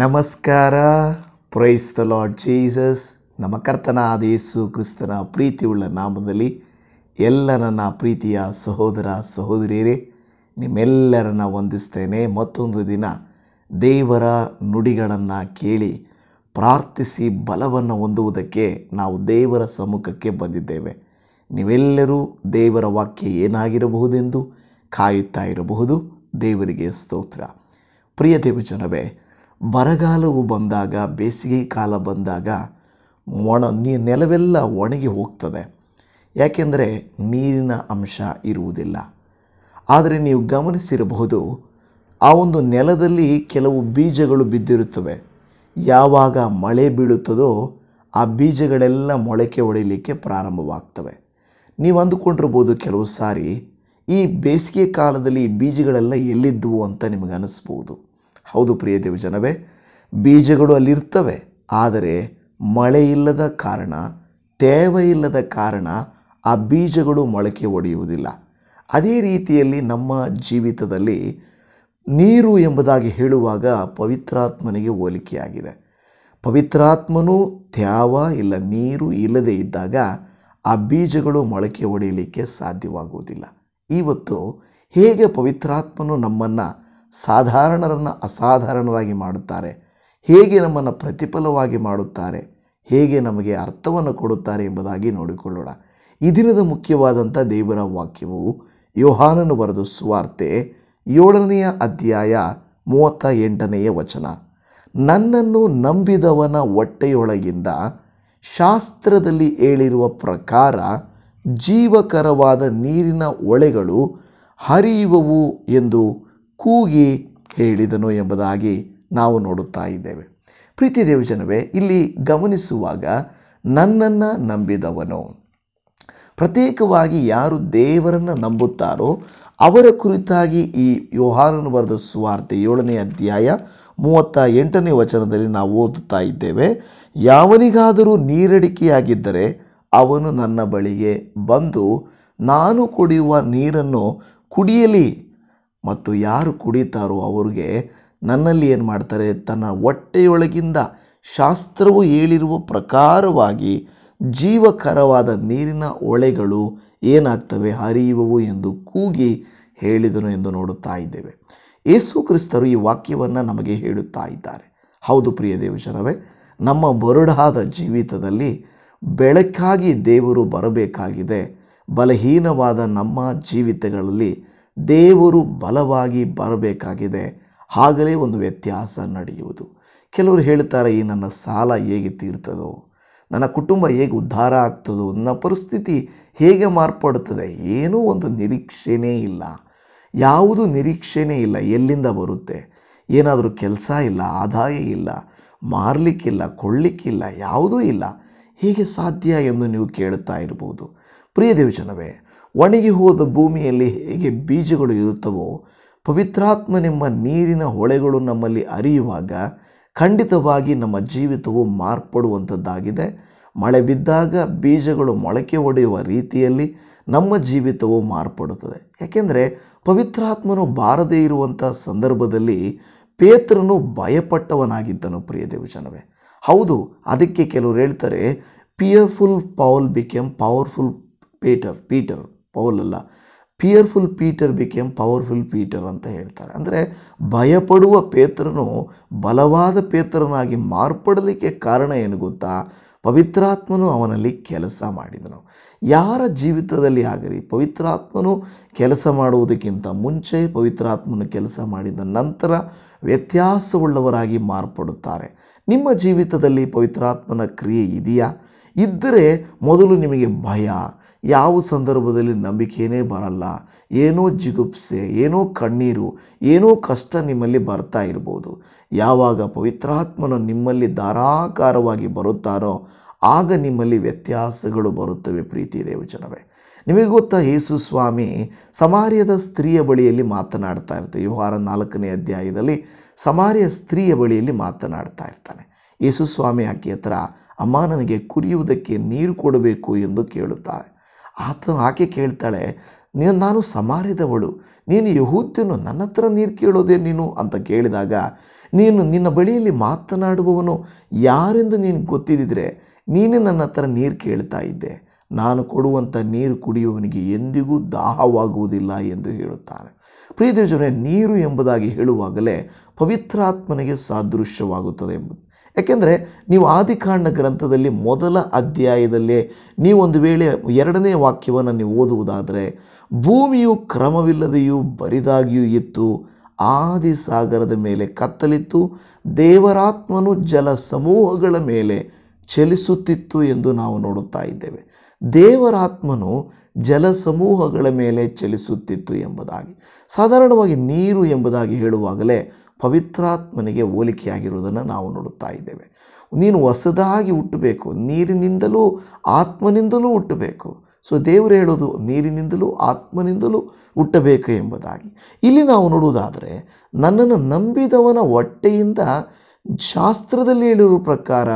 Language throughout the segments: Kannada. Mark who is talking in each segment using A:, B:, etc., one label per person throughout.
A: ನಮಸ್ಕಾರ ಪ್ರೈಸ್ ದ ಲಾರ್ಡ್ ಜೀಸಸ್ ನಮ್ಮ ಕರ್ತನ ಯೇಸು ಕ್ರಿಸ್ತನ ಪ್ರೀತಿಯುಳ್ಳ ನಾಮದಲ್ಲಿ ಎಲ್ಲ ನನ್ನ ಪ್ರೀತಿಯ ಸಹೋದರ ಸಹೋದರಿಯರೇ ನಿಮ್ಮೆಲ್ಲರನ್ನ ವಂದಿಸ್ತೇನೆ ಮತ್ತೊಂದು ದಿನ ದೇವರ ನುಡಿಗಳನ್ನು ಕೇಳಿ ಪ್ರಾರ್ಥಿಸಿ ಬಲವನ್ನು ಹೊಂದುವುದಕ್ಕೆ ನಾವು ದೇವರ ಸಮ್ಮುಖಕ್ಕೆ ಬಂದಿದ್ದೇವೆ ನೀವೆಲ್ಲರೂ ದೇವರ ವಾಕ್ಯ ಏನಾಗಿರಬಹುದೆಂದು ಕಾಯುತ್ತಾ ಇರಬಹುದು ದೇವರಿಗೆ ಸ್ತೋತ್ರ ಪ್ರಿಯ ದೇವಜನವೇ ಬರಗಾಲವು ಬಂದಾಗ ಬೇಸಿಗೆ ಕಾಲ ಬಂದಾಗ ಒಣ ನೀ ನೆಲವೆಲ್ಲ ಒಣಗಿ ಹೋಗ್ತದೆ ಯಾಕೆಂದರೆ ನೀರಿನ ಅಂಶ ಇರುವುದಿಲ್ಲ ಆದರೆ ನೀವು ಗಮನಿಸಿರಬಹುದು ಆ ಒಂದು ನೆಲದಲ್ಲಿ ಕೆಲವು ಬೀಜಗಳು ಬಿದ್ದಿರುತ್ತವೆ ಯಾವಾಗ ಮಳೆ ಬೀಳುತ್ತದೋ ಆ ಬೀಜಗಳೆಲ್ಲ ಮೊಳಕೆ ಒಡೆಯಲಿಕ್ಕೆ ಪ್ರಾರಂಭವಾಗ್ತವೆ ನೀವು ಅಂದುಕೊಂಡಿರ್ಬೋದು ಕೆಲವು ಸಾರಿ ಈ ಬೇಸಿಗೆ ಕಾಲದಲ್ಲಿ ಬೀಜಗಳೆಲ್ಲ ಎಲ್ಲಿದ್ದವು ಅಂತ ನಿಮಗೆ ಹೌದು ಪ್ರಿಯ ದೇವಜನವೇ ಬೀಜಗಳು ಅಲ್ಲಿರ್ತವೆ ಆದರೆ ಮಳೆ ಇಲ್ಲದ ಕಾರಣ ತೇವ ಇಲ್ಲದ ಕಾರಣ ಆ ಬೀಜಗಳು ಮೊಳಕೆ ಒಡೆಯುವುದಿಲ್ಲ ಅದೇ ರೀತಿಯಲ್ಲಿ ನಮ್ಮ ಜೀವಿತದಲ್ಲಿ ನೀರು ಎಂಬುದಾಗಿ ಹೇಳುವಾಗ ಪವಿತ್ರಾತ್ಮನಿಗೆ ಹೋಲಿಕೆಯಾಗಿದೆ ಪವಿತ್ರಾತ್ಮನು ತ್ಯಾವ ಇಲ್ಲ ನೀರು ಇಲ್ಲದೇ ಇದ್ದಾಗ ಆ ಬೀಜಗಳು ಮೊಳಕೆ ಒಡೆಯಲಿಕ್ಕೆ ಸಾಧ್ಯವಾಗುವುದಿಲ್ಲ ಇವತ್ತು ಹೇಗೆ ಪವಿತ್ರಾತ್ಮನು ನಮ್ಮನ್ನು ಸಾಧಾರಣರನ್ನು ಅಸಾಧಾರಣರಾಗಿ ಮಾಡುತ್ತಾರೆ ಹೇಗೆ ನಮ್ಮನ್ನು ಪ್ರತಿಫಲವಾಗಿ ಮಾಡುತ್ತಾರೆ ಹೇಗೆ ನಮಗೆ ಅರ್ಥವನ್ನು ಕೊಡುತ್ತಾರೆ ಎಂಬುದಾಗಿ ನೋಡಿಕೊಳ್ಳೋಣ ಈ ದಿನದ ಮುಖ್ಯವಾದಂಥ ದೇವರ ವಾಕ್ಯವು ಯೋಹಾನನು ಬರೆದು ಸುವಾರ್ತೆ ಏಳನೆಯ ಅಧ್ಯಾಯ ಮೂವತ್ತ ಎಂಟನೆಯ ವಚನ ನನ್ನನ್ನು ನಂಬಿದವನ ಹೊಟ್ಟೆಯೊಳಗಿಂದ ಶಾಸ್ತ್ರದಲ್ಲಿ ಹೇಳಿರುವ ಪ್ರಕಾರ ಜೀವಕರವಾದ ನೀರಿನ ಒಳೆಗಳು ಹರಿಯುವವು ಎಂದು ಕೂಗಿ ಹೇಳಿದನು ಎಂಬುದಾಗಿ ನಾವು ನೋಡುತ್ತಾ ಇದ್ದೇವೆ ಪ್ರೀತಿ ದೇವಜನವೇ ಇಲ್ಲಿ ಗಮನಿಸುವಾಗ ನನ್ನನ್ನು ನಂಬಿದವನು ಪ್ರತ್ಯೇಕವಾಗಿ ಯಾರು ದೇವರನ್ನು ನಂಬುತ್ತಾರೋ ಅವರ ಕುರಿತಾಗಿ ಈ ಯೋಹಾನನು ಬರೆದ ಸುವಾರ್ತೆ ಏಳನೇ ಅಧ್ಯಾಯ ಮೂವತ್ತ ಎಂಟನೇ ವಚನದಲ್ಲಿ ನಾವು ಓದುತ್ತಾ ಇದ್ದೇವೆ ಯಾವನಿಗಾದರೂ ನೀರಡಿಕೆಯಾಗಿದ್ದರೆ ಅವನು ನನ್ನ ಬಳಿಗೆ ಬಂದು ನಾನು ಕುಡಿಯುವ ನೀರನ್ನು ಕುಡಿಯಲಿ ಮತ್ತು ಯಾರು ಕುಡಿತಾರೋ ಅವ್ರಿಗೆ ನನ್ನಲ್ಲಿ ಏನು ಮಾಡ್ತಾರೆ ತನ್ನ ಹೊಟ್ಟೆಯೊಳಗಿಂದ ಶಾಸ್ತ್ರವು ಹೇಳಿರುವ ಪ್ರಕಾರವಾಗಿ ಜೀವಕರವಾದ ನೀರಿನ ಒಳೆಗಳು ಏನಾಗ್ತವೆ ಹರಿಯುವವು ಎಂದು ಕೂಗಿ ಹೇಳಿದನು ಎಂದು ನೋಡುತ್ತಾ ಇದ್ದೇವೆ ಯೇಸು ಕ್ರಿಸ್ತರು ಈ ವಾಕ್ಯವನ್ನು ನಮಗೆ ಹೇಳುತ್ತಾ ಇದ್ದಾರೆ ಹೌದು ಪ್ರಿಯ ದೇವಜನವೇ ನಮ್ಮ ಬರುಡಾದ ಜೀವಿತದಲ್ಲಿ ಬೆಳಕಾಗಿ ದೇವರು ಬರಬೇಕಾಗಿದೆ ಬಲಹೀನವಾದ ನಮ್ಮ ಜೀವಿತಗಳಲ್ಲಿ ದೇವರು ಬಲವಾಗಿ ಬರಬೇಕಾಗಿದೆ ಆಗಲೇ ಒಂದು ವ್ಯತ್ಯಾಸ ನಡೆಯುವುದು ಕೆಲವರು ಹೇಳ್ತಾರೆ ಈ ನನ್ನ ಸಾಲ ಹೇಗೆ ತೀರ್ತದೋ ನನ್ನ ಕುಟುಂಬ ಹೇಗೆ ಉದ್ಧಾರ ಆಗ್ತದೋ ನನ್ನ ಪರಿಸ್ಥಿತಿ ಹೇಗೆ ಮಾರ್ಪಡುತ್ತದೆ ಏನೂ ಒಂದು ನಿರೀಕ್ಷೆನೇ ಇಲ್ಲ ಯಾವುದು ನಿರೀಕ್ಷೆನೇ ಇಲ್ಲ ಎಲ್ಲಿಂದ ಬರುತ್ತೆ ಏನಾದರೂ ಕೆಲಸ ಇಲ್ಲ ಆದಾಯ ಇಲ್ಲ ಮಾರಲಿಕ್ಕಿಲ್ಲ ಕೊಳ್ಳಿಕ್ಕಿಲ್ಲ ಯಾವುದೂ ಇಲ್ಲ ಹೇಗೆ ಸಾಧ್ಯ ಎಂದು ನೀವು ಕೇಳ್ತಾ ಇರ್ಬೋದು ಪ್ರಿಯ ದೇವಜನವೇ ಒಣಗಿ ಹೋದ ಭೂಮಿಯಲ್ಲಿ ಹೇಗೆ ಬೀಜಗಳು ಇರುತ್ತವೋ ಪವಿತ್ರಾತ್ಮನೆಂಬ ನೀರಿನ ಹೊಳೆಗಳು ನಮ್ಮಲ್ಲಿ ಅರಿಯುವಾಗ ಖಂಡಿತವಾಗಿ ನಮ್ಮ ಜೀವಿತವು ಮಾರ್ಪಡುವಂಥದ್ದಾಗಿದೆ ಮಳೆ ಬಿದ್ದಾಗ ಬೀಜಗಳು ಮೊಳಕೆ ಒಡೆಯುವ ರೀತಿಯಲ್ಲಿ ನಮ್ಮ ಜೀವಿತವು ಮಾರ್ಪಡುತ್ತದೆ ಯಾಕೆಂದರೆ ಪವಿತ್ರಾತ್ಮನು ಬಾರದೇ ಇರುವಂಥ ಸಂದರ್ಭದಲ್ಲಿ ಪೇತ್ರನು ಭಯಪಟ್ಟವನಾಗಿದ್ದನು ಪ್ರಿಯ ದೇವಜನವೇ ಹೌದು ಅದಕ್ಕೆ ಕೆಲವರು ಹೇಳ್ತಾರೆ fearful Paul become powerful Peter Peter ಪೌಲಲ್ಲ fearful Peter became powerful Peter ಅಂತ ಹೇಳ್ತಾರೆ ಅಂದರೆ ಭಯಪಡುವ ಪೇತ್ರನು ಬಲವಾದ ಪೇತ್ರನಾಗಿ ಮಾರ್ಪಡಲಿಕ್ಕೆ ಕಾರಣ ಏನು ಗೊತ್ತಾ ಪವಿತ್ರಾತ್ಮನು ಅವನಲ್ಲಿ ಕೆಲಸ ಮಾಡಿದನು ಯಾರ ಜೀವಿತದಲ್ಲಿ ಆಗಲಿ ಪವಿತ್ರಾತ್ಮನು ಕೆಲಸ ಮಾಡುವುದಕ್ಕಿಂತ ಮುಂಚೆ ಪವಿತ್ರಾತ್ಮನು ಕೆಲಸ ಮಾಡಿದ ನಂತರ ವ್ಯತ್ಯಾಸವುಳ್ಳವರಾಗಿ ಮಾರ್ಪಡುತ್ತಾರೆ ನಿಮ್ಮ ಜೀವಿತದಲ್ಲಿ ಪವಿತ್ರಾತ್ಮನ ಕ್ರಿಯೆ ಇದೆಯಾ ಇದ್ದರೆ ಮೊದಲು ನಿಮಗೆ ಭಯ ಯಾವ ಸಂದರ್ಭದಲ್ಲಿ ನಂಬಿಕೆಯೇ ಬರಲ್ಲ ಏನೋ ಜಿಗುಪ್ಸೆ ಏನೋ ಕಣ್ಣೀರು ಏನೋ ಕಷ್ಟ ನಿಮ್ಮಲ್ಲಿ ಬರ್ತಾ ಇರ್ಬೋದು ಯಾವಾಗ ಪವಿತ್ರಾತ್ಮನ ನಿಮ್ಮಲ್ಲಿ ಧಾರಾಕಾರವಾಗಿ ಬರುತ್ತಾರೋ ಆಗ ನಿಮ್ಮಲ್ಲಿ ವ್ಯತ್ಯಾಸಗಳು ಬರುತ್ತವೆ ಪ್ರೀತಿ ದೇವಜನವೇ ನಿಮಗೆ ಗೊತ್ತಾ ಯೇಸು ಸ್ವಾಮಿ ಸಮಾರ್ಯದ ಸ್ತ್ರೀಯ ಬಳಿಯಲ್ಲಿ ಮಾತನಾಡ್ತಾ ಇರ್ತಾರೆ ವ್ಯವಹಾರ ನಾಲ್ಕನೇ ಅಧ್ಯಾಯದಲ್ಲಿ ಸಮಾರ್ಯ ಸ್ತ್ರೀಯ ಬಳಿಯಲ್ಲಿ ಮಾತನಾಡ್ತಾ ಇರ್ತಾನೆ ಯೇಸು ಸ್ವಾಮಿ ಆಕೆ ಹತ್ರ ಅಮ್ಮ ನನಗೆ ಕುರಿಯುವುದಕ್ಕೆ ನೀರು ಕೊಡಬೇಕು ಎಂದು ಕೇಳುತ್ತಾಳೆ ಆತ ಆಕೆ ಕೇಳ್ತಾಳೆ ನೀನು ನಾನು ಸಮಾರಿದವಳು ನೀನು ಯಹೂದ್ಯನು ನನ್ನ ಹತ್ರ ನೀರು ಕೇಳೋದೇ ನೀನು ಅಂತ ಕೇಳಿದಾಗ ನೀನು ನಿನ್ನ ಬಳಿಯಲ್ಲಿ ಮಾತನಾಡುವವನು ಯಾರೆಂದು ನೀನು ಗೊತ್ತಿದ್ದರೆ ನೀನೇ ನನ್ನ ಹತ್ರ ನೀರು ಕೇಳ್ತಾ ಇದ್ದೆ ನಾನು ಕೊಡುವಂಥ ನೀರು ಕುಡಿಯುವವನಿಗೆ ಎಂದಿಗೂ ದಾಹವಾಗುವುದಿಲ್ಲ ಎಂದು ಹೇಳುತ್ತಾನೆ ಪ್ರಿಯ ದೇವರೇ ನೀರು ಎಂಬುದಾಗಿ ಹೇಳುವಾಗಲೇ ಪವಿತ್ರಾತ್ಮನಿಗೆ ಸಾದೃಶ್ಯವಾಗುತ್ತದೆ ಎಂಬುದು ಯಾಕೆಂದರೆ ನೀವು ಆದಿಕಾಂಡ ಗ್ರಂಥದಲ್ಲಿ ಮೊದಲ ಅಧ್ಯಾಯದಲ್ಲೇ ನೀವೊಂದು ವೇಳೆ ಎರಡನೇ ವಾಕ್ಯವನ್ನು ನೀವು ಓದುವುದಾದರೆ ಭೂಮಿಯು ಕ್ರಮವಿಲ್ಲದೆಯೂ ಬರಿದಾಗಿಯೂ ಇತ್ತು ಆದಿ ಸಾಗರದ ಮೇಲೆ ಕತ್ತಲಿತ್ತು ದೇವರಾತ್ಮನು ಜಲ ಸಮೂಹಗಳ ಮೇಲೆ ಚಲಿಸುತ್ತಿತ್ತು ಎಂದು ನಾವು ನೋಡುತ್ತಾ ಇದ್ದೇವೆ ದೇವರಾತ್ಮನು ಜಲ ಸಮೂಹಗಳ ಮೇಲೆ ಚಲಿಸುತ್ತಿತ್ತು ಎಂಬುದಾಗಿ ಸಾಧಾರಣವಾಗಿ ನೀರು ಎಂಬುದಾಗಿ ಹೇಳುವಾಗಲೇ ಪವಿತ್ರಾತ್ಮನಿಗೆ ಹೋಲಿಕೆಯಾಗಿರುವುದನ್ನು ನಾವು ನೋಡುತ್ತಾ ಇದ್ದೇವೆ ನೀನು ಹೊಸದಾಗಿ ಹುಟ್ಟಬೇಕು ನೀರಿನಿಂದಲೂ ಆತ್ಮನಿಂದಲೂ ಹುಟ್ಟಬೇಕು ಸೊ ದೇವರು ಹೇಳೋದು ನೀರಿನಿಂದಲೂ ಆತ್ಮನಿಂದಲೂ ಹುಟ್ಟಬೇಕು ಎಂಬುದಾಗಿ ಇಲ್ಲಿ ನಾವು ನೋಡುವುದಾದರೆ ನನ್ನನ್ನು ನಂಬಿದವನ ಹೊಟ್ಟೆಯಿಂದ ಶಾಸ್ತ್ರದಲ್ಲಿ ಹೇಳುವ ಪ್ರಕಾರ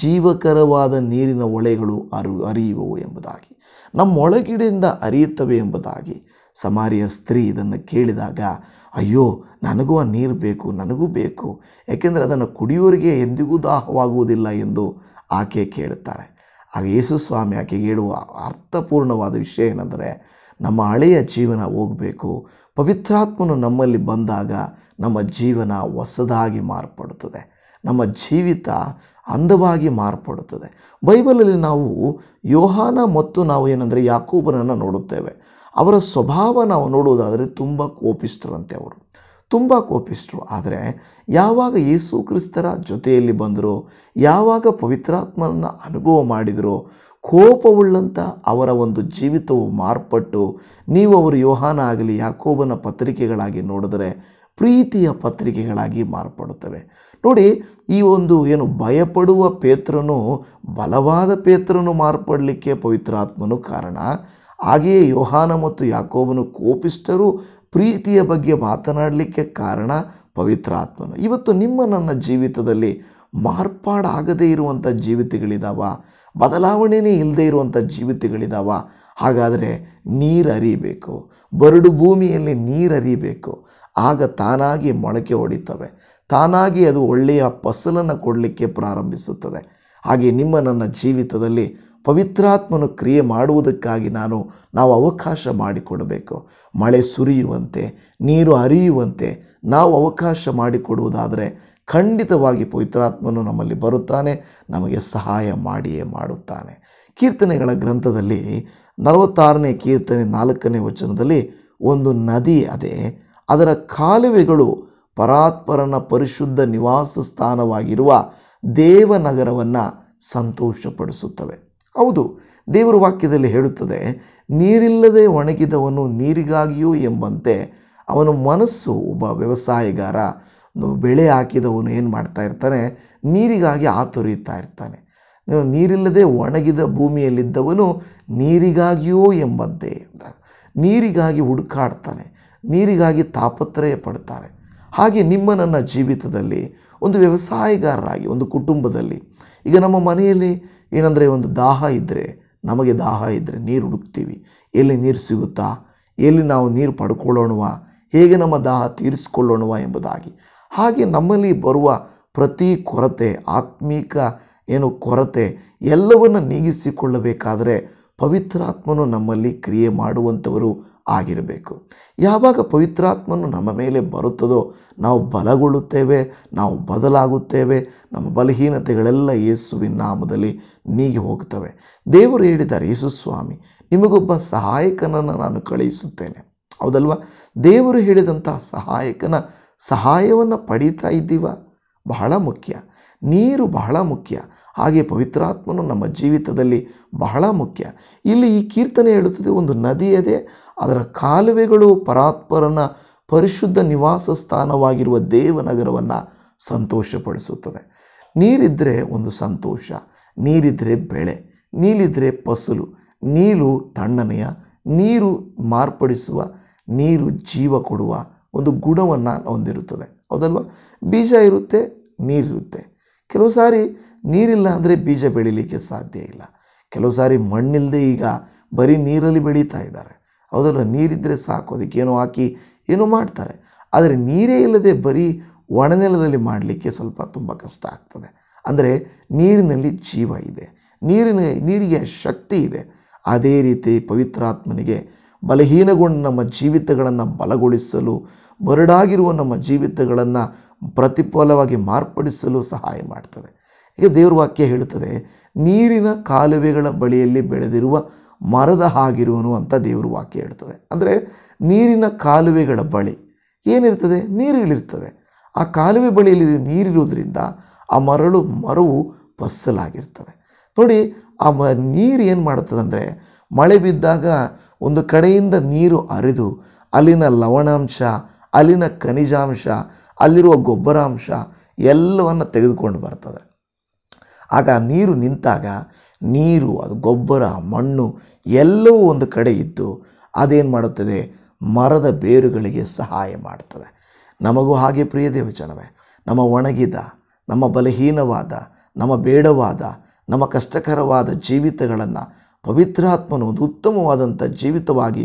A: ಜೀವಕರವಾದ ನೀರಿನ ಒಳೆಗಳು ಅರು ಅರಿಯುವವು ಎಂಬುದಾಗಿ ನಮ್ಮೊಳಗಿಡೆಯಿಂದ ಅರಿಯುತ್ತವೆ ಎಂಬುದಾಗಿ ಸಮಾರಿಯ ಸ್ತ್ರೀ ಇದನ್ನು ಕೇಳಿದಾಗ ಅಯ್ಯೋ ನನಗೂ ಆ ನೀರು ಬೇಕು ನನಗೂ ಬೇಕು ಏಕೆಂದರೆ ಅದನ್ನು ಕುಡಿಯೋರಿಗೆ ಎಂದಿಗೂ ದಾಹವಾಗುವುದಿಲ್ಲ ಎಂದು ಆಕೆ ಕೇಳುತ್ತಾಳೆ ಆಗ ಯೇಸು ಸ್ವಾಮಿ ಆಕೆಗೆ ಹೇಳುವ ಅರ್ಥಪೂರ್ಣವಾದ ವಿಷಯ ಏನೆಂದರೆ ನಮ್ಮ ಹಳೆಯ ಜೀವನ ಹೋಗಬೇಕು ಪವಿತ್ರಾತ್ಮನು ನಮ್ಮಲ್ಲಿ ಬಂದಾಗ ನಮ್ಮ ಜೀವನ ಹೊಸದಾಗಿ ಮಾರ್ಪಡುತ್ತದೆ ನಮ್ಮ ಜೀವಿತ ಅಂದವಾಗಿ ಮಾರ್ಪಡುತ್ತದೆ ಬೈಬಲಲ್ಲಿ ನಾವು ಯೋಹಾನ ಮತ್ತು ನಾವು ಏನಂದರೆ ಯಾಕೋಬನನ್ನು ನೋಡುತ್ತೇವೆ ಅವರ ಸ್ವಭಾವ ನಾವು ನೋಡುವುದಾದರೆ ತುಂಬ ಕೋಪಿಸ್ಟರಂತೆ ಅವರು ತುಂಬ ಕೋಪಿಷ್ಠರು ಆದರೆ ಯಾವಾಗ ಯೇಸು ಕ್ರಿಸ್ತರ ಜೊತೆಯಲ್ಲಿ ಬಂದರೋ ಯಾವಾಗ ಪವಿತ್ರಾತ್ಮನನ್ನು ಅನುಭವ ಮಾಡಿದರೂ ಕೋಪವುಳ್ಳಂಥ ಅವರ ಒಂದು ಜೀವಿತವು ಮಾರ್ಪಟ್ಟು ನೀವು ಅವರು ಯೋಹಾನ ಆಗಲಿ ಯಾಕೋಬನ ಪತ್ರಿಕೆಗಳಾಗಿ ನೋಡಿದರೆ ಪ್ರೀತಿಯ ಪತ್ರಿಕೆಗಳಾಗಿ ಮಾರ್ಪಡುತ್ತವೆ ನೋಡಿ ಈ ಒಂದು ಏನು ಭಯಪಡುವ ಪೇತ್ರನು ಬಲವಾದ ಪೇತ್ರನು ಮಾರ್ಪಡಲಿಕ್ಕೆ ಪವಿತ್ರಾತ್ಮನು ಕಾರಣ ಹಾಗೆಯೇ ಯೋಹಾನ ಮತ್ತು ಯಾಕೋಬನು ಕೋಪಿಸ್ಟರು ಪ್ರೀತಿಯ ಬಗ್ಗೆ ಮಾತನಾಡಲಿಕ್ಕೆ ಕಾರಣ ಪವಿತ್ರಾತ್ಮನು ಇವತ್ತು ನಿಮ್ಮ ನನ್ನ ಜೀವಿತದಲ್ಲಿ ಮಾರ್ಪಾಡಾಗದೇ ಇರುವಂಥ ಜೀವಿತಗಳಿದ್ದಾವ ಬದಲಾವಣೆಯೇ ಇಲ್ಲದೆ ಇರುವಂಥ ಜೀವಿತಗಳಿದ್ದಾವ ಹಾಗಾದರೆ ನೀರು ಅರಿಬೇಕು ಬರಡು ಭೂಮಿಯಲ್ಲಿ ನೀರು ಅರಿಬೇಕು ಆಗ ತಾನಾಗಿ ಮೊಳಕೆ ಹೊಡಿತವೆ ತಾನಾಗಿ ಅದು ಒಳ್ಳೆಯ ಫಸಲನ್ನು ಕೊಡಲಿಕ್ಕೆ ಪ್ರಾರಂಭಿಸುತ್ತದೆ ಹಾಗೆ ನಿಮ್ಮ ನನ್ನ ಜೀವಿತದಲ್ಲಿ ಪವಿತ್ರಾತ್ಮನು ಕ್ರಿಯೆ ಮಾಡುವುದಕ್ಕಾಗಿ ನಾನು ನಾವು ಅವಕಾಶ ಮಾಡಿಕೊಡಬೇಕು ಮಳೆ ಸುರಿಯುವಂತೆ ನೀರು ಹರಿಯುವಂತೆ ನಾವು ಅವಕಾಶ ಮಾಡಿಕೊಡುವುದಾದರೆ ಖಂಡಿತವಾಗಿ ಪವಿತ್ರಾತ್ಮನು ನಮ್ಮಲ್ಲಿ ಬರುತ್ತಾನೆ ನಮಗೆ ಸಹಾಯ ಮಾಡಿಯೇ ಮಾಡುತ್ತಾನೆ ಕೀರ್ತನೆಗಳ ಗ್ರಂಥದಲ್ಲಿ ನಲವತ್ತಾರನೇ ಕೀರ್ತನೆ ನಾಲ್ಕನೇ ವಚನದಲ್ಲಿ ಒಂದು ನದಿ ಅದೇ ಅದರ ಕಾಲುವೆಗಳು ಪರಾತ್ಪರನ ಪರಿಶುದ್ಧ ನಿವಾಸ ಸ್ಥಾನವಾಗಿರುವ ದೇವನಗರವನ್ನು ಸಂತೋಷಪಡಿಸುತ್ತವೆ ಹೌದು ದೇವರ ವಾಕ್ಯದಲ್ಲಿ ಹೇಳುತ್ತದೆ ನೀರಿಲ್ಲದೆ ಒಣಗಿದವನು ನೀರಿಗಾಗಿಯೂ ಎಂಬಂತೆ ಅವನ ಮನಸ್ಸು ಒಬ್ಬ ವ್ಯವಸಾಯಗಾರ ಬೆಳೆ ಹಾಕಿದವನು ಏನು ಮಾಡ್ತಾ ಇರ್ತಾನೆ ನೀರಿಗಾಗಿ ಆತುರಿಯುತ್ತಾ ಇರ್ತಾನೆ ನೀರಿಲ್ಲದೆ ಒಣಗಿದ ಭೂಮಿಯಲ್ಲಿದ್ದವನು ನೀರಿಗಾಗಿಯೋ ಎಂಬಂತೆ ನೀರಿಗಾಗಿ ಹುಡುಕಾಡ್ತಾನೆ ನೀರಿಗಾಗಿ ತಾಪತ್ರಯ ಪಡ್ತಾನೆ ಹಾಗೆ ನಿಮ್ಮ ನನ್ನ ಜೀವಿತದಲ್ಲಿ ಒಂದು ವ್ಯವಸಾಯಗಾರರಾಗಿ ಒಂದು ಕುಟುಂಬದಲ್ಲಿ ಈಗ ನಮ್ಮ ಮನೆಯಲ್ಲಿ ಏನಂದರೆ ಒಂದು ದಾಹ ಇದ್ದರೆ ನಮಗೆ ದಾಹ ಇದ್ದರೆ ನೀರು ಹುಡುಕ್ತೀವಿ ಎಲ್ಲಿ ನೀರು ಸಿಗುತ್ತಾ ಎಲ್ಲಿ ನಾವು ನೀರು ಪಡ್ಕೊಳ್ಳೋಣವಾ ಹೇಗೆ ನಮ್ಮ ದಾಹ ತೀರಿಸ್ಕೊಳ್ಳೋಣವಾ ಎಂಬುದಾಗಿ ಹಾಗೆ ನಮ್ಮಲ್ಲಿ ಬರುವ ಪ್ರತಿ ಕೊರತೆ ಆತ್ಮೀಕ ಏನು ಕೊರತೆ ಎಲ್ಲವನ್ನು ನೀಗಿಸಿಕೊಳ್ಳಬೇಕಾದರೆ ಪವಿತ್ರಾತ್ಮನು ನಮ್ಮಲ್ಲಿ ಕ್ರಿಯೆ ಮಾಡುವಂಥವರು ಆಗಿರಬೇಕು ಯಾವಾಗ ಪವಿತ್ರಾತ್ಮನು ನಮ್ಮ ಮೇಲೆ ಬರುತ್ತದೋ ನಾವು ಬಲಗೊಳ್ಳುತ್ತೇವೆ ನಾವು ಬದಲಾಗುತ್ತೇವೆ ನಮ್ಮ ಬಲಹೀನತೆಗಳೆಲ್ಲ ಯೇಸುವಿನ ನಾಮದಲ್ಲಿ ನೀಗಿ ಹೋಗ್ತವೆ ದೇವರು ಹೇಳಿದ್ದಾರೆ ಯೇಸು ನಿಮಗೊಬ್ಬ ಸಹಾಯಕನನ್ನು ನಾನು ಕಳುಹಿಸುತ್ತೇನೆ ಹೌದಲ್ವಾ ದೇವರು ಹೇಳಿದಂತಹ ಸಹಾಯಕನ ಸಹಾಯವನ್ನು ಪಡೀತಾ ಇದ್ದೀವ ಬಹಳ ಮುಖ್ಯ ನೀರು ಬಹಳ ಮುಖ್ಯ ಹಾಗೆ ಪವಿತ್ರಾತ್ಮನು ನಮ್ಮ ಜೀವಿತದಲ್ಲಿ ಬಹಳ ಮುಖ್ಯ ಇಲ್ಲಿ ಈ ಕೀರ್ತನೆ ಹೇಳುತ್ತದೆ ಒಂದು ನದಿಯದೇ ಅದರ ಕಾಲುವೆಗಳು ಪರಾತ್ಪರನ ಪರಿಶುದ್ಧ ನಿವಾಸ ಸ್ಥಾನವಾಗಿರುವ ದೇವನಗರವನ್ನು ಸಂತೋಷಪಡಿಸುತ್ತದೆ ನೀರಿದ್ದರೆ ಒಂದು ಸಂತೋಷ ನೀರಿದ್ದರೆ ಬೆಳೆ ನೀರಿದ್ದರೆ ಫಸಲು ನೀಲು ತಣ್ಣನೆಯ ನೀರು ಮಾರ್ಪಡಿಸುವ ನೀರು ಜೀವ ಕೊಡುವ ಒಂದು ಗುಣವನ್ನು ಹೊಂದಿರುತ್ತದೆ ಹೌದಲ್ವ ಬೀಜ ಇರುತ್ತೆ ನೀರಿರುತ್ತೆ ಕೆಲವು ಸಾರಿ ನೀರಿಲ್ಲ ಅಂದರೆ ಬೀಜ ಬೆಳೀಲಿಕ್ಕೆ ಸಾಧ್ಯ ಇಲ್ಲ ಕೆಲವು ಸಾರಿ ಮಣ್ಣಿಲ್ಲದೆ ಈಗ ಬರೀ ನೀರಲ್ಲಿ ಬೆಳೀತಾ ಇದ್ದಾರೆ ಹೌದಲ್ಲ ನೀರಿದ್ದರೆ ಸಾಕು ಏನೋ ಹಾಕಿ ಏನೋ ಮಾಡ್ತಾರೆ ಆದರೆ ನೀರೇ ಇಲ್ಲದೆ ಬರೀ ಒಣನೆಲದಲ್ಲಿ ಮಾಡಲಿಕ್ಕೆ ಸ್ವಲ್ಪ ತುಂಬ ಕಷ್ಟ ಆಗ್ತದೆ ಅಂದರೆ ನೀರಿನಲ್ಲಿ ಜೀವ ಇದೆ ನೀರಿನ ನೀರಿಗೆ ಶಕ್ತಿ ಇದೆ ಅದೇ ರೀತಿ ಪವಿತ್ರಾತ್ಮನಿಗೆ ಬಲಹೀನಗೊಂಡು ನಮ್ಮ ಜೀವಿತಗಳನ್ನು ಬಲಗೊಳಿಸಲು ಬರಡಾಗಿರುವ ನಮ್ಮ ಜೀವಿತಗಳನ್ನು ಪ್ರತಿಫಲವಾಗಿ ಮಾರ್ಪಡಿಸಲು ಸಹಾಯ ಮಾಡ್ತದೆ ಈಗ ದೇವ್ರ ವಾಕ್ಯ ಹೇಳುತ್ತದೆ ನೀರಿನ ಕಾಲುವೆಗಳ ಬಳಿಯಲ್ಲಿ ಬೆಳೆದಿರುವ ಮರದ ಹಾಗಿರುವನು ಅಂತ ದೇವರು ವಾಕ್ಯ ಹೇಳ್ತದೆ ಅಂದರೆ ನೀರಿನ ಕಾಲುವೆಗಳ ಬಳಿ ಏನಿರ್ತದೆ ನೀರುಗಳಿರ್ತದೆ ಆ ಕಾಲುವೆ ಬಳಿಯಲ್ಲಿ ನೀರಿರುವುದರಿಂದ ಆ ಮರಳು ಮರವು ಬಸ್ಸಲಾಗಿರ್ತದೆ ನೋಡಿ ಆ ಮ ನೀರು ಏನು ಮಾಡ್ತದೆ ಅಂದರೆ ಮಳೆ ಬಿದ್ದಾಗ ಒಂದು ಕಡೆಯಿಂದ ನೀರು ಅರಿದು ಅಲ್ಲಿನ ಲವಣಾಂಶ ಅಲ್ಲಿನ ಖನಿಜಾಂಶ ಅಲ್ಲಿರುವ ಗೊಬ್ಬರಾಂಶ ಎಲ್ಲವನ್ನು ತೆಗೆದುಕೊಂಡು ಬರ್ತದೆ ಆಗ ನೀರು ನಿಂತಾಗ ನೀರು ಅದು ಗೊಬ್ಬರ ಮಣ್ಣು ಎಲ್ಲವೂ ಒಂದು ಕಡೆ ಇದ್ದು ಅದೇನು ಮಾಡುತ್ತದೆ ಮರದ ಬೇರುಗಳಿಗೆ ಸಹಾಯ ಮಾಡ್ತದೆ ನಮಗೂ ಹಾಗೆ ಪ್ರಿಯ ದೇವಜನವೇ ನಮ್ಮ ಒಣಗಿದ ನಮ್ಮ ಬಲಹೀನವಾದ ನಮ್ಮ ಬೇಡವಾದ ನಮ್ಮ ಕಷ್ಟಕರವಾದ ಜೀವಿತಗಳನ್ನು ಪವಿತ್ರಾತ್ಮನು ಒಂದು ಉತ್ತಮವಾದಂಥ ಜೀವಿತವಾಗಿ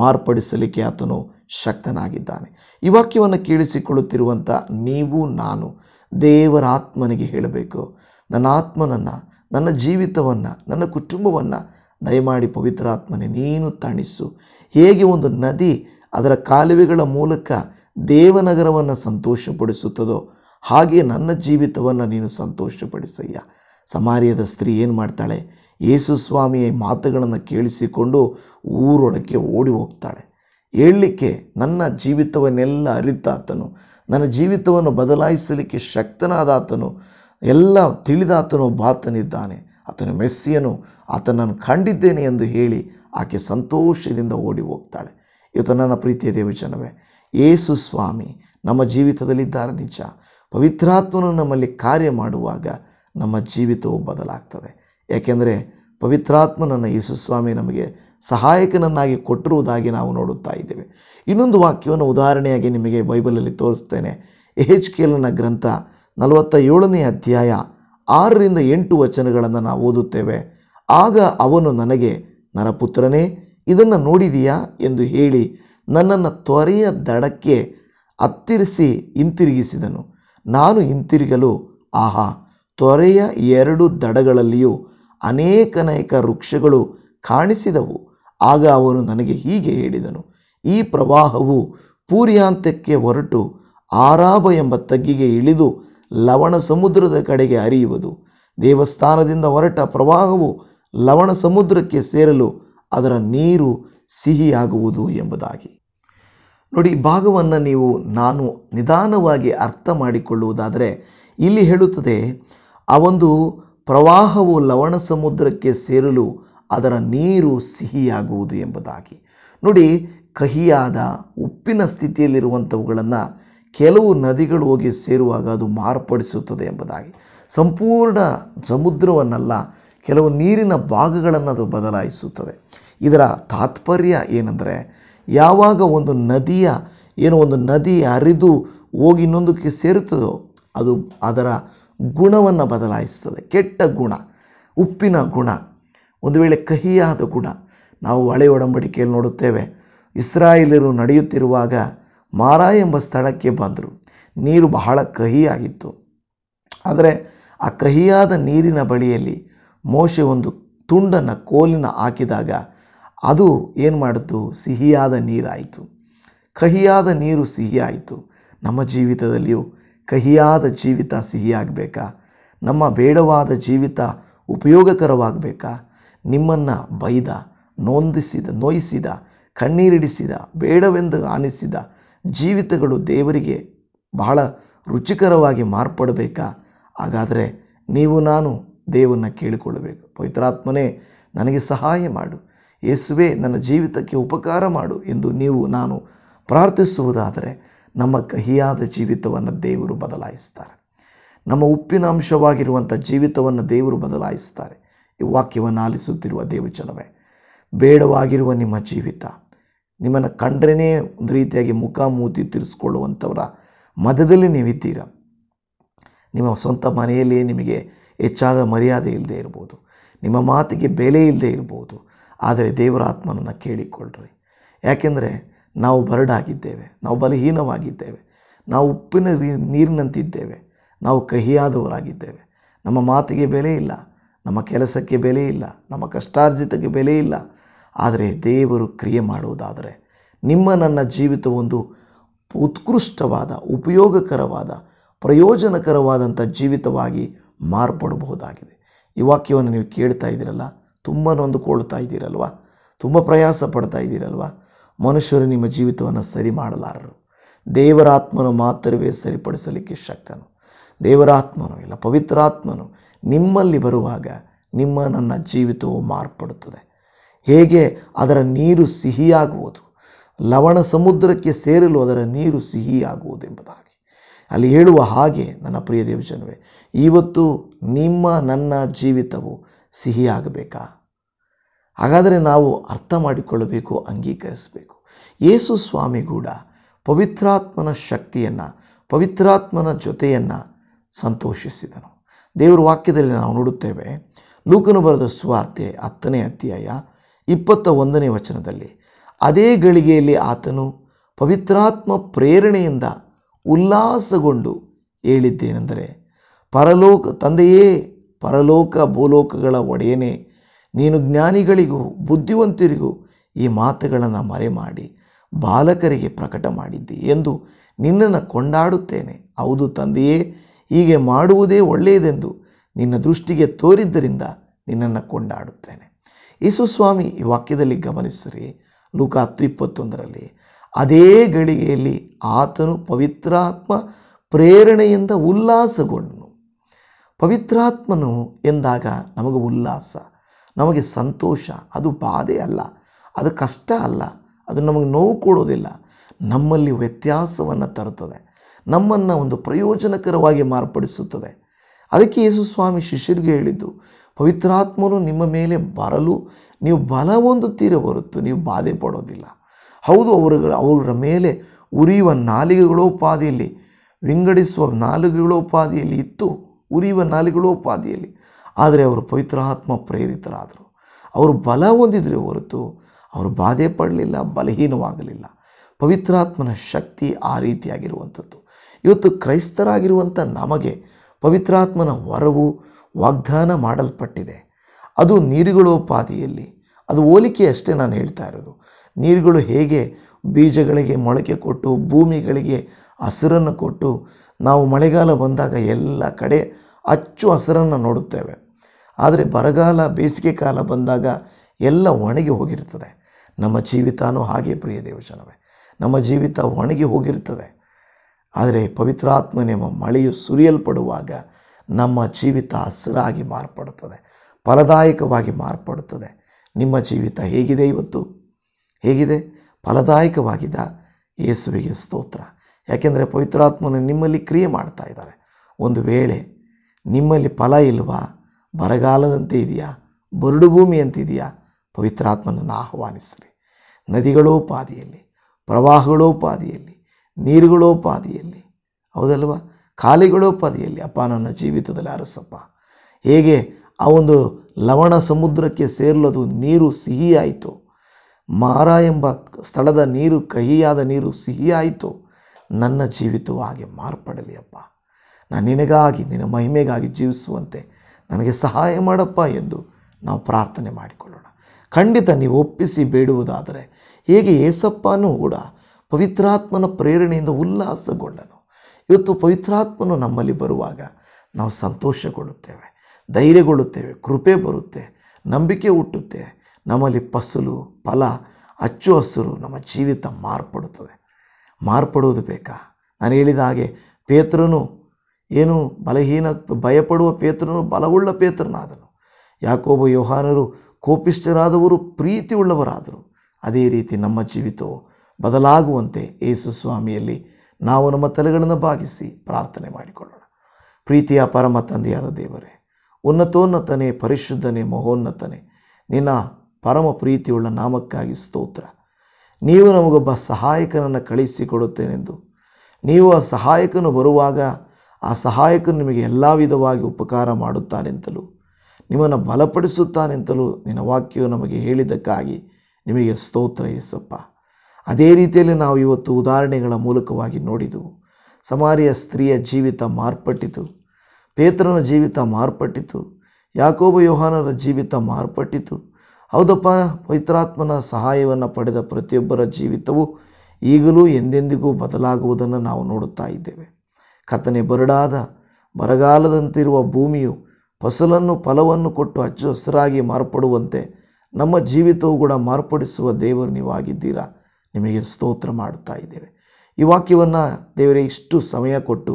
A: ಮಾರ್ಪಡಿಸಲಿಕ್ಕೆ ಆತನು ಶಕ್ತನಾಗಿದ್ದಾನೆ ಈ ವಾಕ್ಯವನ್ನು ಕೇಳಿಸಿಕೊಳ್ಳುತ್ತಿರುವಂಥ ನೀವು ನಾನು ದೇವರ ಆತ್ಮನಿಗೆ ಹೇಳಬೇಕು ನನ್ನ ಆತ್ಮನನ್ನು ನನ್ನ ಜೀವಿತವನ್ನು ನನ್ನ ಕುಟುಂಬವನ್ನು ದಯಮಾಡಿ ಪವಿತ್ರಾತ್ಮನೇ ನೀನು ತಣಿಸು ಹೇಗೆ ಒಂದು ನದಿ ಅದರ ಕಾಲುವೆಗಳ ಮೂಲಕ ದೇವನಗರವನ್ನು ಸಂತೋಷಪಡಿಸುತ್ತದೋ ಹಾಗೆ ನನ್ನ ಜೀವಿತವನ್ನು ನೀನು ಸಂತೋಷಪಡಿಸಯ್ಯ ಸಮಾರಿಯದ ಸ್ತ್ರೀ ಏನು ಮಾಡ್ತಾಳೆ ಯೇಸು ಸ್ವಾಮಿಯ ಮಾತುಗಳನ್ನು ಕೇಳಿಸಿಕೊಂಡು ಊರೊಳಕ್ಕೆ ಓಡಿ ಹೋಗ್ತಾಳೆ ಹೇಳಲಿಕ್ಕೆ ನನ್ನ ಜೀವಿತವನ್ನೆಲ್ಲ ಅರಿತಾತನು ನನ್ನ ಜೀವಿತವನ್ನು ಬದಲಾಯಿಸಲಿಕ್ಕೆ ಶಕ್ತನಾದಾತನು ಎಲ್ಲ ತಿಳಿದಾತನು ಬಾತನಿದ್ದಾನೆ ಆತನ ಮೆಸ್ಸಿಯನು ಆತನನ್ನು ಕಂಡಿದ್ದೇನೆ ಎಂದು ಹೇಳಿ ಆಕೆ ಸಂತೋಷದಿಂದ ಓಡಿ ಹೋಗ್ತಾಳೆ ಇವತ್ತು ನನ್ನ ಪ್ರೀತಿಯ ದೇವಜನವೇ ಏಸು ಸ್ವಾಮಿ ನಮ್ಮ ಜೀವಿತದಲ್ಲಿದ್ದಾರೆ ನಿಜ ಪವಿತ್ರಾತ್ಮನು ನಮ್ಮಲ್ಲಿ ಕಾರ್ಯ ಮಾಡುವಾಗ ನಮ್ಮ ಜೀವಿತವು ಬದಲಾಗ್ತದೆ ಯಾಕೆಂದರೆ ಪವಿತ್ರಾತ್ಮನನ್ನು ಯೇಸು ಸ್ವಾಮಿ ನಮಗೆ ಸಹಾಯಕನನ್ನಾಗಿ ಕೊಟ್ಟಿರುವುದಾಗಿ ನಾವು ನೋಡುತ್ತಾ ಇದ್ದೇವೆ ಇನ್ನೊಂದು ವಾಕ್ಯವನ್ನು ಉದಾಹರಣೆಯಾಗಿ ನಿಮಗೆ ಬೈಬಲಲ್ಲಿ ತೋರಿಸ್ತೇನೆ ಎಚ್ ಕೆ ಎಲ್ನ ಗ್ರಂಥ ನಲವತ್ತ ಏಳನೇ ಅಧ್ಯಾಯ ಆರರಿಂದ ಎಂಟು ವಚನಗಳನ್ನು ನಾವು ಓದುತ್ತೇವೆ ಆಗ ಅವನು ನನಗೆ ನರಪುತ್ರನೇ ಇದನ್ನು ನೋಡಿದೀಯಾ ಎಂದು ಹೇಳಿ ನನ್ನನ್ನು ತ್ವರೆಯ ದಡಕ್ಕೆ ಹತ್ತಿರಿಸಿ ಹಿಂತಿರುಗಿಸಿದನು ನಾನು ಹಿಂತಿರುಗಲು ಆಹಾ ತ್ವರೆಯ ಎರಡು ದಡಗಳಲ್ಲಿಯೂ ಅನೇಕನೇಕ ವೃಕ್ಷಗಳು ಕಾಣಿಸಿದವು ಆಗ ಅವನು ನನಗೆ ಹೀಗೆ ಹೇಳಿದನು ಈ ಪ್ರವಾಹವು ಪೂರ್ಯಾಂತ್ಯಕ್ಕೆ ಹೊರಟು ಆರಾಬ ಎಂಬ ತಗ್ಗಿಗೆ ಇಳಿದು ಲವಣ ಸಮುದ್ರದ ಕಡೆಗೆ ಹರಿಯುವುದು ದೇವಸ್ಥಾನದಿಂದ ಹೊರಟ ಪ್ರವಾಹವು ಲವಣ ಸಮುದ್ರಕ್ಕೆ ಸೇರಲು ಅದರ ನೀರು ಸಿಹಿಯಾಗುವುದು ಎಂಬುದಾಗಿ ನೋಡಿ ಭಾಗವನ್ನು ನೀವು ನಾನು ನಿಧಾನವಾಗಿ ಅರ್ಥ ಮಾಡಿಕೊಳ್ಳುವುದಾದರೆ ಇಲ್ಲಿ ಹೇಳುತ್ತದೆ ಆ ಒಂದು ಪ್ರವಾಹವು ಲವಣ ಸಮುದ್ರಕ್ಕೆ ಸೇರಲು ಅದರ ನೀರು ಸಿಹಿಯಾಗುವುದು ಎಂಬುದಾಗಿ ನೋಡಿ ಕಹಿಯಾದ ಉಪ್ಪಿನ ಸ್ಥಿತಿಯಲ್ಲಿರುವಂಥವುಗಳನ್ನು ಕೆಲವು ನದಿಗಳು ಹೋಗಿ ಸೇರುವಾಗ ಅದು ಮಾರ್ಪಡಿಸುತ್ತದೆ ಎಂಬುದಾಗಿ ಸಂಪೂರ್ಣ ಸಮುದ್ರವನ್ನಲ್ಲ ಕೆಲವು ನೀರಿನ ಭಾಗಗಳನ್ನು ಅದು ಬದಲಾಯಿಸುತ್ತದೆ ಇದರ ತಾತ್ಪರ್ಯ ಏನೆಂದರೆ ಯಾವಾಗ ಒಂದು ನದಿಯ ಏನು ಒಂದು ನದಿ ಹರಿದು ಹೋಗಿ ಇನ್ನೊಂದಕ್ಕೆ ಸೇರುತ್ತದೋ ಅದು ಅದರ ಗುಣವನ್ನು ಬದಲಾಯಿಸ್ತದೆ ಕೆಟ್ಟ ಗುಣ ಉಪ್ಪಿನ ಗುಣ ಒಂದು ವೇಳೆ ಕಹಿಯಾದ ಗುಣ ನಾವು ಹಳೆ ಒಡಂಬಡಿಕೆಯಲ್ಲಿ ನೋಡುತ್ತೇವೆ ಇಸ್ರಾಯೇಲರು ನಡೆಯುತ್ತಿರುವಾಗ ಮಾರ ಎಂಬ ಸ್ಥಳಕ್ಕೆ ಬಂದರು ನೀರು ಬಹಳ ಕಹಿಯಾಗಿತ್ತು ಆದರೆ ಆ ಕಹಿಯಾದ ನೀರಿನ ಬಳಿಯಲ್ಲಿ ಮೋಶೆ ಒಂದು ತುಂಡನ್ನು ಕೋಲಿನ ಹಾಕಿದಾಗ ಅದು ಏನು ಮಾಡಿತು ಸಿಹಿಯಾದ ನೀರಾಯಿತು ಕಹಿಯಾದ ನೀರು ಸಿಹಿಯಾಯಿತು ನಮ್ಮ ಜೀವಿತದಲ್ಲಿಯೂ ಕಹಿಯಾದ ಜೀವಿತ ಸಿಹಿಯಾಗಬೇಕಾ ನಮ್ಮ ಬೇಡವಾದ ಜೀವಿತ ಉಪಯೋಗಕರವಾಗಬೇಕಾ ನಿಮ್ಮನ್ನು ಬೈದ ನೋಂದಿಸಿದ ನೋಯಿಸಿದ ಕಣ್ಣೀರಿಡಿಸಿದ ಬೇಡವೆಂದು ಆನಿಸಿದ ಜೀವಿತಗಳು ದೇವರಿಗೆ ಬಹಳ ರುಚಿಕರವಾಗಿ ಮಾರ್ಪಡಬೇಕಾ ಹಾಗಾದರೆ ನೀವು ನಾನು ದೇವನ್ನು ಕೇಳಿಕೊಳ್ಳಬೇಕು ಪವಿತ್ರಾತ್ಮನೇ ನನಗೆ ಸಹಾಯ ಮಾಡು ಯೇಸುವೆ ನನ್ನ ಜೀವಿತಕ್ಕೆ ಉಪಕಾರ ಮಾಡು ಎಂದು ನೀವು ನಾನು ಪ್ರಾರ್ಥಿಸುವುದಾದರೆ ನಮ್ಮ ಕಹಿಯಾದ ಜೀವಿತವನ್ನು ದೇವರು ಬದಲಾಯಿಸ್ತಾರೆ ನಮ್ಮ ಉಪ್ಪಿನ ಅಂಶವಾಗಿರುವಂಥ ಜೀವಿತವನ್ನು ದೇವರು ಬದಲಾಯಿಸ್ತಾರೆ ಈ ವಾಕ್ಯವನ್ನು ಆಲಿಸುತ್ತಿರುವ ದೇವಚನವೇ ಬೇಡವಾಗಿರುವ ನಿಮ್ಮ ಜೀವಿತ ನಿಮ್ಮನ್ನು ಕಂಡ್ರೇ ಒಂದು ರೀತಿಯಾಗಿ ಮುಖ ಮೂತಿ ತಿರ್ಸ್ಕೊಳ್ಳುವಂಥವರ ಮಧ್ಯದಲ್ಲಿ ನೀವಿದ್ದೀರ ನಿಮ್ಮ ಸ್ವಂತ ಮನೆಯಲ್ಲಿ ನಿಮಗೆ ಹೆಚ್ಚಾದ ಮರ್ಯಾದೆ ಇಲ್ಲದೆ ಇರ್ಬೋದು ನಿಮ್ಮ ಮಾತಿಗೆ ಬೆಲೆ ಇಲ್ಲದೆ ಇರ್ಬೋದು ಆದರೆ ದೇವರ ಆತ್ಮನನ್ನು ಕೇಳಿಕೊಳ್ಳ್ರಿ ಯಾಕೆಂದರೆ ನಾವು ಬರಡಾಗಿದ್ದೇವೆ ನಾವು ಬಲಹೀನವಾಗಿದ್ದೇವೆ ನಾವು ಉಪ್ಪಿನ ನೀರಿನಂತಿದ್ದೇವೆ ನಾವು ಕಹಿಯಾದವರಾಗಿದ್ದೇವೆ ನಮ್ಮ ಮಾತಿಗೆ ಬೆಲೆ ಇಲ್ಲ ನಮ್ಮ ಕೆಲಸಕ್ಕೆ ಬೆಲೆ ಇಲ್ಲ ನಮ್ಮ ಕಷ್ಟಾರ್ಜಿತಕ್ಕೆ ಬೆಲೆ ಇಲ್ಲ ಆದರೆ ದೇವರು ಕ್ರಿಯೆ ಮಾಡುವುದಾದರೆ ನಿಮ್ಮ ನನ್ನ ಜೀವಿತವೊಂದು ಉತ್ಕೃಷ್ಟವಾದ ಉಪಯೋಗಕರವಾದ ಪ್ರಯೋಜನಕರವಾದಂಥ ಜೀವಿತವಾಗಿ ಮಾರ್ಪಡಬಹುದಾಗಿದೆ ಈ ವಾಕ್ಯವನ್ನು ನೀವು ಕೇಳ್ತಾ ಇದ್ದೀರಲ್ಲ ತುಂಬ ನೊಂದುಕೊಳ್ತಾ ಇದ್ದೀರಲ್ವ ತುಂಬ ಪ್ರಯಾಸ ಪಡ್ತಾ ಇದ್ದೀರಲ್ವ ಮನುಷ್ಯರು ನಿಮ್ಮ ಜೀವಿತವನ್ನು ಸರಿ ಮಾಡಲಾರರು ದೇವರಾತ್ಮನು ಮಾತ್ರವೇ ಸರಿಪಡಿಸಲಿಕ್ಕೆ ಶಕ್ತನು ದೇವರಾತ್ಮನು ಇಲ್ಲ ಪವಿತ್ರಾತ್ಮನು ನಿಮ್ಮಲ್ಲಿ ಬರುವಾಗ ನಿಮ್ಮ ನನ್ನ ಜೀವಿತವು ಮಾರ್ಪಡುತ್ತದೆ ಹೇಗೆ ಅದರ ನೀರು ಸಿಹಿಯಾಗುವುದು ಲವಣ ಸಮುದ್ರಕ್ಕೆ ಸೇರಲು ಅದರ ನೀರು ಸಿಹಿಯಾಗುವುದೆಂಬುದಾಗಿ ಅಲ್ಲಿ ಹೇಳುವ ಹಾಗೆ ನನ್ನ ಪ್ರಿಯ ದೇವಜನವೇ ಇವತ್ತು ನಿಮ್ಮ ನನ್ನ ಜೀವಿತವು ಸಿಹಿಯಾಗಬೇಕಾ ಹಾಗಾದರೆ ನಾವು ಅರ್ಥ ಮಾಡಿಕೊಳ್ಳಬೇಕು ಅಂಗೀಕರಿಸಬೇಕು ಯೇಸು ಸ್ವಾಮಿ ಕೂಡ ಪವಿತ್ರಾತ್ಮನ ಶಕ್ತಿಯನ್ನು ಪವಿತ್ರಾತ್ಮನ ಜೊತೆಯನ್ನು ಸಂತೋಷಿಸಿದನು ದೇವರ ವಾಕ್ಯದಲ್ಲಿ ನಾವು ನೋಡುತ್ತೇವೆ ಲೂಕನು ಬರೆದ ಸ್ವಾರ್ತೆ ಹತ್ತನೇ ಅಧ್ಯಾಯ ಇಪ್ಪತ್ತ ಒಂದನೇ ವಚನದಲ್ಲಿ ಅದೇ ಗಳಿಗೆಯಲ್ಲಿ ಆತನು ಪವಿತ್ರಾತ್ಮ ಪ್ರೇರಣೆಯಿಂದ ಉಲ್ಲಾಸಗೊಂಡು ಹೇಳಿದ್ದೇನೆಂದರೆ ಪರಲೋಕ ತಂದೆಯೇ ಪರಲೋಕ ಭೂಲೋಕಗಳ ಒಡೆಯನೇ ನೀನು ಜ್ಞಾನಿಗಳಿಗೂ ಬುದ್ಧಿವಂತರಿಗೂ ಈ ಮಾತುಗಳನ್ನು ಮರೆ ಮಾಡಿ ಬಾಲಕರಿಗೆ ಪ್ರಕಟ ಮಾಡಿದ್ದಿ ಎಂದು ನಿನ್ನನ್ನು ಕೊಂಡಾಡುತ್ತೇನೆ ಹೌದು ತಂದೆಯೇ ಹೀಗೆ ಮಾಡುವುದೇ ಒಳ್ಳೆಯದೆಂದು ನಿನ್ನ ದೃಷ್ಟಿಗೆ ತೋರಿದ್ದರಿಂದ ನಿನ್ನನ್ನು ಕೊಂಡಾಡುತ್ತೇನೆ ಯೇಸು ಸ್ವಾಮಿ ಈ ವಾಕ್ಯದಲ್ಲಿ ಗಮನಿಸಿರಿ ಲೂಕ ಹತ್ತು ಇಪ್ಪತ್ತೊಂದರಲ್ಲಿ ಅದೇ ಗಳಿಗೆಯಲ್ಲಿ ಆತನು ಪವಿತ್ರಾತ್ಮ ಪ್ರೇರಣೆಯಿಂದ ಉಲ್ಲಾಸಗೊಂಡನು ಪವಿತ್ರಾತ್ಮನು ಎಂದಾಗ ನಮಗೆ ಉಲ್ಲಾಸ ನಮಗೆ ಸಂತೋಷ ಅದು ಬಾಧೆ ಅಲ್ಲ ಅದು ಕಷ್ಟ ಅಲ್ಲ ಅದು ನಮಗೆ ನೋವು ಕೊಡೋದಿಲ್ಲ ನಮ್ಮಲ್ಲಿ ವ್ಯತ್ಯಾಸವನ್ನು ತರುತ್ತದೆ ನಮ್ಮನ್ನು ಒಂದು ಪ್ರಯೋಜನಕರವಾಗಿ ಮಾರ್ಪಡಿಸುತ್ತದೆ ಅದಕ್ಕೆ ಯೇಸು ಸ್ವಾಮಿ ಶಿಷ್ಯರಿಗೆ ಹೇಳಿದ್ದು ಪವಿತ್ರಾತ್ಮನು ನಿಮ್ಮ ಮೇಲೆ ಬರಲು ನೀವು ಬಲ ಹೊಂದುತ್ತೀರ ಹೊರತು ನೀವು ಬಾಧೆ ಪಡೋದಿಲ್ಲ ಹೌದು ಅವರುಗಳು ಅವರ ಮೇಲೆ ಉರಿಯುವ ನಾಲಿಗೆಗಳೋಪಾದಿಯಲ್ಲಿ ವಿಂಗಡಿಸುವ ನಾಲಿಗೆಗಳೋಪಾದಿಯಲ್ಲಿ ಇತ್ತು ಉರಿಯುವ ನಾಲಿಗೆಗಳೋಪಾದಿಯಲ್ಲಿ ಆದರೆ ಅವರು ಪವಿತ್ರಾತ್ಮ ಪ್ರೇರಿತರಾದರು ಅವರು ಬಲ ಹೊಂದಿದರೆ ಹೊರತು ಅವರು ಬಾಧೆ ಪಡಲಿಲ್ಲ ಬಲಹೀನವಾಗಲಿಲ್ಲ ಪವಿತ್ರಾತ್ಮನ ಶಕ್ತಿ ಆ ರೀತಿಯಾಗಿರುವಂಥದ್ದು ಇವತ್ತು ಕ್ರೈಸ್ತರಾಗಿರುವಂಥ ನಮಗೆ ಪವಿತ್ರಾತ್ಮನ ವರವು ವಾಗ್ದಾನ ಮಾಡಲ್ಪಟ್ಟಿದೆ ಅದು ನೀರುಗಳೋಪಾದಿಯಲ್ಲಿ ಅದು ಹೋಲಿಕೆ ಅಷ್ಟೇ ನಾನು ಹೇಳ್ತಾ ಇರೋದು ನೀರುಗಳು ಹೇಗೆ ಬೀಜಗಳಿಗೆ ಮೊಳಕೆ ಕೊಟ್ಟು ಭೂಮಿಗಳಿಗೆ ಹಸಿರನ್ನು ಕೊಟ್ಟು ನಾವು ಮಳೆಗಾಲ ಬಂದಾಗ ಎಲ್ಲ ಕಡೆ ಅಚ್ಚು ಹಸಿರನ್ನು ನೋಡುತ್ತೇವೆ ಆದರೆ ಬರಗಾಲ ಬೇಸಿಗೆ ಕಾಲ ಬಂದಾಗ ಎಲ್ಲ ಒಣಗಿ ಹೋಗಿರುತ್ತದೆ ನಮ್ಮ ಜೀವಿತಾನೂ ಹಾಗೆ ಪ್ರಿಯ ದೇವಜನವೇ ನಮ್ಮ ಜೀವಿತ ಒಣಗಿ ಹೋಗಿರ್ತದೆ ಆದರೆ ಪವಿತ್ರಾತ್ಮನೆಂಬ ಮಳೆಯು ಸುರಿಯಲ್ಪಡುವಾಗ ನಮ್ಮ ಜೀವಿತ ಹಸಿರಾಗಿ ಮಾರ್ಪಡುತ್ತದೆ ಫಲದಾಯಕವಾಗಿ ಮಾರ್ಪಡುತ್ತದೆ ನಿಮ್ಮ ಜೀವಿತ ಹೇಗಿದೆ ಇವತ್ತು ಹೇಗಿದೆ ಫಲದಾಯಕವಾಗಿದ ಯೇಸುವಿಗೆ ಸ್ತೋತ್ರ ಯಾಕೆಂದರೆ ಪವಿತ್ರಾತ್ಮನು ನಿಮ್ಮಲ್ಲಿ ಕ್ರಿಯೆ ಮಾಡ್ತಾ ಇದ್ದಾರೆ ಒಂದು ವೇಳೆ ನಿಮ್ಮಲ್ಲಿ ಫಲ ಇಲ್ಲವಾ ಬರಗಾಲದಂತೆ ಇದೆಯಾ ಬರಡು ಭೂಮಿಯಂತಿದೆಯಾ ಪವಿತ್ರಾತ್ಮನನ್ನು ಆಹ್ವಾನಿಸ್ರಿ ನದಿಗಳೋ ಪಾದಿಯಲ್ಲಿ ಪ್ರವಾಹಗಳೋ ಪಾದಿಯಲ್ಲಿ ನೀರುಗಳೋ ಪಾದಿಯಲ್ಲಿ ಹೌದಲ್ವಾ ಪದಿಯಲ್ಲಿ ಅಪ್ಪ ನನ್ನ ಜೀವಿತದಲ್ಲಿ ಅರಸಪ್ಪ ಹೇಗೆ ಆ ಒಂದು ಲವಣ ಸಮುದ್ರಕ್ಕೆ ಸೇರಲದು ನೀರು ಸಿಹಿಯಾಯಿತು ಮಾರ ಎಂಬ ಸ್ಥಳದ ನೀರು ಕಹಿಯಾದ ನೀರು ಸಿಹಿಯಾಯಿತು ನನ್ನ ಜೀವಿತವು ಹಾಗೆ ಮಾರ್ಪಡಲಿ ಅಪ್ಪ ನಾನು ನಿನಗಾಗಿ ನಿನ್ನ ಮಹಿಮೆಗಾಗಿ ಜೀವಿಸುವಂತೆ ನನಗೆ ಸಹಾಯ ಮಾಡಪ್ಪ ಎಂದು ನಾವು ಪ್ರಾರ್ಥನೆ ಮಾಡಿಕೊಳ್ಳೋಣ ಖಂಡಿತ ನೀವು ಒಪ್ಪಿಸಿ ಬೇಡುವುದಾದರೆ ಹೇಗೆ ಏಸಪ್ಪನೂ ಕೂಡ ಪವಿತ್ರಾತ್ಮನ ಪ್ರೇರಣೆಯಿಂದ ಉಲ್ಲಾಸಗೊಂಡನು ಇವತ್ತು ಪವಿತ್ರಾತ್ಮನು ನಮ್ಮಲ್ಲಿ ಬರುವಾಗ ನಾವು ಸಂತೋಷಗೊಳ್ಳುತ್ತೇವೆ ಧೈರ್ಯಗೊಳ್ಳುತ್ತೇವೆ ಕೃಪೆ ಬರುತ್ತೆ ನಂಬಿಕೆ ಹುಟ್ಟುತ್ತೆ ನಮ್ಮಲ್ಲಿ ಫಸಲು ಫಲ ಅಚ್ಚು ಹಸಿರು ನಮ್ಮ ಜೀವಿತ ಮಾರ್ಪಡುತ್ತದೆ ಮಾರ್ಪಡುವುದು ಬೇಕಾ ನಾನು ಹೇಳಿದ ಹಾಗೆ ಪೇತ್ರನು ಏನು ಬಲಹೀನ ಭಯಪಡುವ ಪೇತ್ರನು ಬಲವುಳ್ಳ ಪೇತ್ರನಾದನು ಯಾಕೋಬ ಯೋಹಾನರು ಕೋಪಿಷ್ಠರಾದವರು ಪ್ರೀತಿ ಉಳ್ಳವರಾದರು ಅದೇ ರೀತಿ ನಮ್ಮ ಜೀವಿತವು ಬದಲಾಗುವಂತೆ ಯೇಸು ಸ್ವಾಮಿಯಲ್ಲಿ ನಾವು ನಮ್ಮ ತಲೆಗಳನ್ನು ಬಾಗಿಸಿ ಪ್ರಾರ್ಥನೆ ಮಾಡಿಕೊಳ್ಳೋಣ ಪ್ರೀತಿಯ ಪರಮ ತಂದೆಯಾದ ದೇವರೇ ಉನ್ನತೋನ್ನತನೇ ಪರಿಶುದ್ಧನೇ ಮಹೋನ್ನತನೇ ನಿನ್ನ ಪರಮ ಪ್ರೀತಿಯುಳ್ಳ ನಾಮಕ್ಕಾಗಿ ಸ್ತೋತ್ರ ನೀವು ನಮಗೊಬ್ಬ ಸಹಾಯಕನನ್ನು ಕಳಿಸಿಕೊಡುತ್ತೇನೆಂದು ನೀವು ಆ ಸಹಾಯಕನು ಬರುವಾಗ ಆ ಸಹಾಯಕನು ನಿಮಗೆ ಎಲ್ಲ ವಿಧವಾಗಿ ಉಪಕಾರ ಮಾಡುತ್ತಾನೆಂತಲೂ ನಿಮ್ಮನ್ನು ಬಲಪಡಿಸುತ್ತಾನೆಂತಲೂ ನಿನ್ನ ವಾಕ್ಯವು ನಮಗೆ ಹೇಳಿದ್ದಕ್ಕಾಗಿ ನಿಮಗೆ ಸ್ತೋತ್ರ ಎಸಪ್ಪ ಅದೇ ರೀತಿಯಲ್ಲಿ ನಾವು ಇವತ್ತು ಉದಾಹರಣೆಗಳ ಮೂಲಕವಾಗಿ ನೋಡಿದೆವು ಸಮಾರಿಯ ಸ್ತ್ರೀಯ ಜೀವಿತ ಮಾರ್ಪಟ್ಟಿತು ಪೇತ್ರನ ಜೀವಿತ ಮಾರ್ಪಟ್ಟಿತು ಯಾಕೋಬ ಯೋಹಾನರ ಜೀವಿತ ಮಾರ್ಪಟ್ಟಿತು ಹೌದಪ್ಪ ಪವಿತ್ರಾತ್ಮನ ಸಹಾಯವನ್ನು ಪಡೆದ ಪ್ರತಿಯೊಬ್ಬರ ಜೀವಿತವು ಈಗಲೂ ಎಂದೆಂದಿಗೂ ಬದಲಾಗುವುದನ್ನು ನಾವು ನೋಡುತ್ತಾ ಇದ್ದೇವೆ ಕರ್ತನೆ ಬರಡಾದ ಬರಗಾಲದಂತಿರುವ ಭೂಮಿಯು ಫಸಲನ್ನು ಫಲವನ್ನು ಕೊಟ್ಟು ಹಚ್ಚ ಹಸಿರಾಗಿ ಮಾರ್ಪಡುವಂತೆ ನಮ್ಮ ಜೀವಿತವು ಕೂಡ ಮಾರ್ಪಡಿಸುವ ದೇವರು ನೀವಾಗಿದ್ದೀರಾ ನಿಮಗೆ ಸ್ತೋತ್ರ ಮಾಡುತ್ತಾ ಇದ್ದೇವೆ ಈ ವಾಕ್ಯವನ್ನು ದೇವರೇ ಇಷ್ಟು ಸಮಯ ಕೊಟ್ಟು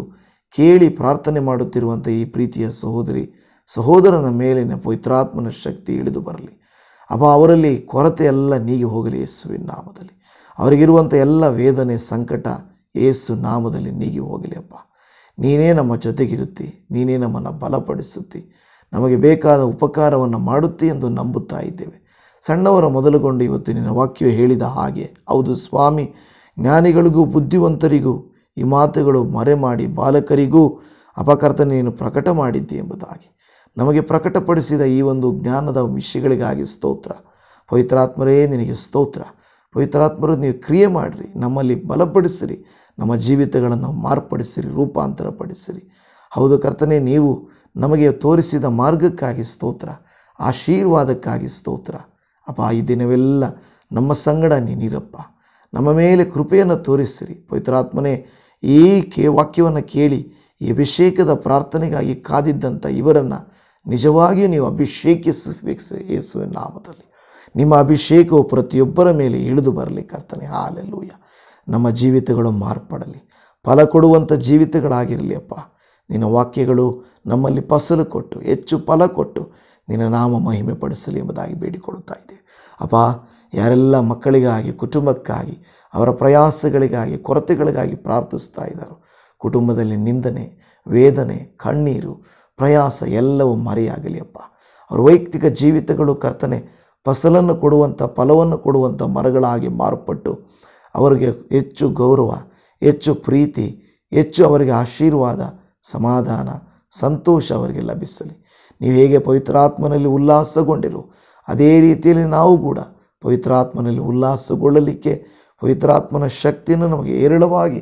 A: ಕೇಳಿ ಪ್ರಾರ್ಥನೆ ಮಾಡುತ್ತಿರುವಂಥ ಈ ಪ್ರೀತಿಯ ಸಹೋದರಿ ಸಹೋದರನ ಮೇಲಿನ ಪವಿತ್ರಾತ್ಮನ ಶಕ್ತಿ ಇಳಿದು ಬರಲಿ ಅಪ್ಪ ಅವರಲ್ಲಿ ಕೊರತೆ ಎಲ್ಲ ನೀಗಿ ಹೋಗಲಿ ಯೇಸುವಿನ ನಾಮದಲ್ಲಿ ಅವರಿಗಿರುವಂಥ ಎಲ್ಲ ವೇದನೆ ಸಂಕಟ ಏಸು ನಾಮದಲ್ಲಿ ನೀಗಿ ಹೋಗಲಿ ಅಪ್ಪ ನೀನೇ ನಮ್ಮ ಜೊತೆಗಿರುತ್ತಿ ನೀನೇ ನಮ್ಮನ್ನು ಬಲಪಡಿಸುತ್ತಿ ನಮಗೆ ಬೇಕಾದ ಉಪಕಾರವನ್ನು ಮಾಡುತ್ತಿ ಎಂದು ನಂಬುತ್ತಾ ಇದ್ದೇವೆ ಸಣ್ಣವರ ಮೊದಲುಗೊಂಡು ಇವತ್ತು ನಿನ್ನ ವಾಕ್ಯ ಹೇಳಿದ ಹಾಗೆ ಹೌದು ಸ್ವಾಮಿ ಜ್ಞಾನಿಗಳಿಗೂ ಬುದ್ಧಿವಂತರಿಗೂ ಈ ಮಾತುಗಳು ಮರೆ ಮಾಡಿ ಬಾಲಕರಿಗೂ ಅಪಕರ್ತನೆಯನ್ನು ಪ್ರಕಟ ಮಾಡಿದ್ದೆ ಎಂಬುದಾಗಿ ನಮಗೆ ಪ್ರಕಟಪಡಿಸಿದ ಈ ಒಂದು ಜ್ಞಾನದ ವಿಷಯಗಳಿಗಾಗಿ ಸ್ತೋತ್ರ ಪವಿತ್ರಾತ್ಮರೇ ನಿನಗೆ ಸ್ತೋತ್ರ ಪವಿತ್ರಾತ್ಮರು ನೀವು ಕ್ರಿಯೆ ಮಾಡಿರಿ ನಮ್ಮಲ್ಲಿ ಬಲಪಡಿಸಿರಿ ನಮ್ಮ ಜೀವಿತಗಳನ್ನು ಮಾರ್ಪಡಿಸಿರಿ ರೂಪಾಂತರಪಡಿಸಿರಿ ಹೌದು ಕರ್ತನೆ ನೀವು ನಮಗೆ ತೋರಿಸಿದ ಮಾರ್ಗಕ್ಕಾಗಿ ಸ್ತೋತ್ರ ಆಶೀರ್ವಾದಕ್ಕಾಗಿ ಸ್ತೋತ್ರ ಅಪ್ಪ ಈ ದಿನವೆಲ್ಲ ನಮ್ಮ ಸಂಗಡ ನೀನಿರಪ್ಪ ನಮ್ಮ ಮೇಲೆ ಕೃಪೆಯನ್ನು ತೋರಿಸಿರಿ ಪವಿತ್ರಾತ್ಮನೇ ಈ ಕೇ ವಾಕ್ಯವನ್ನು ಕೇಳಿ ಈ ಅಭಿಷೇಕದ ಪ್ರಾರ್ಥನೆಗಾಗಿ ಕಾದಿದ್ದಂಥ ಇವರನ್ನು ನಿಜವಾಗಿಯೂ ನೀವು ಅಭಿಷೇಕಿಸಬೇಕು ಯೇಸುವಿನ ನಾಮದಲ್ಲಿ ನಿಮ್ಮ ಅಭಿಷೇಕವು ಪ್ರತಿಯೊಬ್ಬರ ಮೇಲೆ ಇಳಿದು ಬರಲಿ ಕರ್ತನೆ ಹಾಲೆಲ್ಲೂಯ್ಯ ನಮ್ಮ ಜೀವಿತಗಳು ಮಾರ್ಪಡಲಿ ಫಲ ಕೊಡುವಂಥ ಜೀವಿತಗಳಾಗಿರಲಿ ಅಪ್ಪ ನಿನ್ನ ವಾಕ್ಯಗಳು ನಮ್ಮಲ್ಲಿ ಫಸಲು ಕೊಟ್ಟು ಹೆಚ್ಚು ಫಲ ಕೊಟ್ಟು ನಿನ್ನ ನಾಮ ಮಹಿಮೆ ಪಡಿಸಲಿ ಎಂಬುದಾಗಿ ಬೇಡಿಕೊಳ್ಳುತ್ತಾ ಇದ್ದೇವೆ ಅಪ್ಪ ಯಾರೆಲ್ಲ ಮಕ್ಕಳಿಗಾಗಿ ಕುಟುಂಬಕ್ಕಾಗಿ ಅವರ ಪ್ರಯಾಸಗಳಿಗಾಗಿ ಕೊರತೆಗಳಿಗಾಗಿ ಪ್ರಾರ್ಥಿಸ್ತಾ ಇದ್ದಾರೋ ಕುಟುಂಬದಲ್ಲಿ ನಿಂದನೆ ವೇದನೆ ಕಣ್ಣೀರು ಪ್ರಯಾಸ ಎಲ್ಲವೂ ಮರೆಯಾಗಲಿ ಅಪ್ಪ ಅವರ ವೈಯಕ್ತಿಕ ಜೀವಿತಗಳು ಕರ್ತನೆ ಫಸಲನ್ನು ಕೊಡುವಂಥ ಫಲವನ್ನು ಕೊಡುವಂಥ ಮರಗಳಾಗಿ ಮಾರ್ಪಟ್ಟು ಅವರಿಗೆ ಹೆಚ್ಚು ಗೌರವ ಹೆಚ್ಚು ಪ್ರೀತಿ ಹೆಚ್ಚು ಅವರಿಗೆ ಆಶೀರ್ವಾದ ಸಮಾಧಾನ ಸಂತೋಷ ಅವರಿಗೆ ಲಭಿಸಲಿ ನೀವು ಹೇಗೆ ಪವಿತ್ರಾತ್ಮನಲ್ಲಿ ಉಲ್ಲಾಸಗೊಂಡಿರು ಅದೇ ರೀತಿಯಲ್ಲಿ ನಾವು ಕೂಡ ಪವಿತ್ರಾತ್ಮನಲ್ಲಿ ಉಲ್ಲಾಸಗೊಳ್ಳಲಿಕ್ಕೆ ಪವಿತ್ರಾತ್ಮನ ಶಕ್ತಿಯನ್ನು ನಮಗೆ ಏರಳವಾಗಿ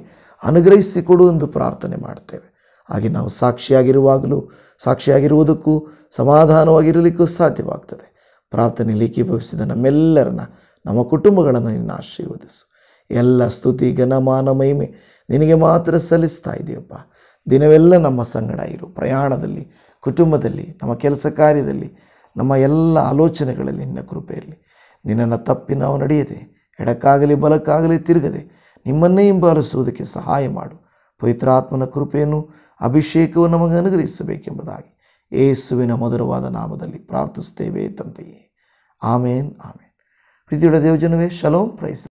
A: ಅನುಗ್ರಹಿಸಿಕೊಡು ಎಂದು ಪ್ರಾರ್ಥನೆ ಮಾಡ್ತೇವೆ ಹಾಗೆ ನಾವು ಸಾಕ್ಷಿಯಾಗಿರುವಾಗಲೂ ಸಾಕ್ಷಿಯಾಗಿರುವುದಕ್ಕೂ ಸಮಾಧಾನವಾಗಿರಲಿಕ್ಕೂ ಸಾಧ್ಯವಾಗ್ತದೆ ಪ್ರಾರ್ಥನೆಯಲ್ಲಿ ಭವಿಸಿದ ನಮ್ಮೆಲ್ಲರನ್ನ ನಮ್ಮ ಕುಟುಂಬಗಳನ್ನು ನಿನ್ನ ಆಶೀರ್ವದಿಸು ಎಲ್ಲ ಸ್ತುತಿ ಘನಮಾನ ಮಹಿಮೆ ನಿನಗೆ ಮಾತ್ರ ಸಲ್ಲಿಸ್ತಾ ಇದೆಯಪ್ಪ ದಿನವೆಲ್ಲ ನಮ್ಮ ಸಂಗಡ ಇರು ಪ್ರಯಾಣದಲ್ಲಿ ಕುಟುಂಬದಲ್ಲಿ ನಮ್ಮ ಕೆಲಸ ಕಾರ್ಯದಲ್ಲಿ ನಮ್ಮ ಎಲ್ಲ ಆಲೋಚನೆಗಳಲ್ಲಿ ನಿನ್ನ ಕೃಪೆಯಲ್ಲಿ ನಿನ್ನನ್ನು ತಪ್ಪಿ ನಾವು ನಡೆಯದೆ ಎಡಕ್ಕಾಗಲಿ ಬಲಕ್ಕಾಗಲಿ ತಿರುಗದೆ ನಿಮ್ಮನ್ನೇ ಹಿಂಬಾಲಿಸುವುದಕ್ಕೆ ಸಹಾಯ ಮಾಡು ಪವಿತ್ರಾತ್ಮನ ಕೃಪೆಯನ್ನು ಅಭಿಷೇಕವು ನಮಗೆ ಅನುಗ್ರಹಿಸಬೇಕೆಂಬುದಾಗಿ ಏಸುವಿನ ಮಧುರವಾದ ನಾಮದಲ್ಲಿ ಪ್ರಾರ್ಥಿಸ್ತೇವೆ ತಂದೆಯೇ ಆಮೇನ್ ಆಮೇನ್ ಪ್ರೀತಿಯುಳ್ಳ ದೇವಜನವೇ ಶಲೋಂ ಪ್ರೈಸ್